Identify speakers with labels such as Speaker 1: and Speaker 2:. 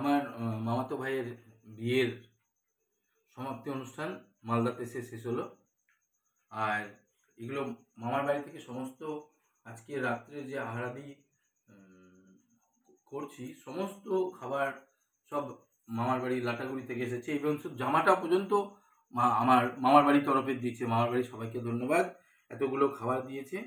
Speaker 1: আমার মামাতো ভাইয়ের বিয়ের সমাপ্তি অনুষ্ঠান মালদাতে এসে শেষ হলো আর এগুলো মামার বাড়ি থেকে সমস্ত আজকে রাত্রে যে আহারাদি করছি সমস্ত খাবার সব মামার বাড়ি লাটাগুড়ি থেকে এসেছে এবং জামাটা পর্যন্ত আমার মামার বাড়ি তরফে দিয়েছে মামার বাড়ি সবাইকে ধন্যবাদ এতগুলো খাবার দিয়েছে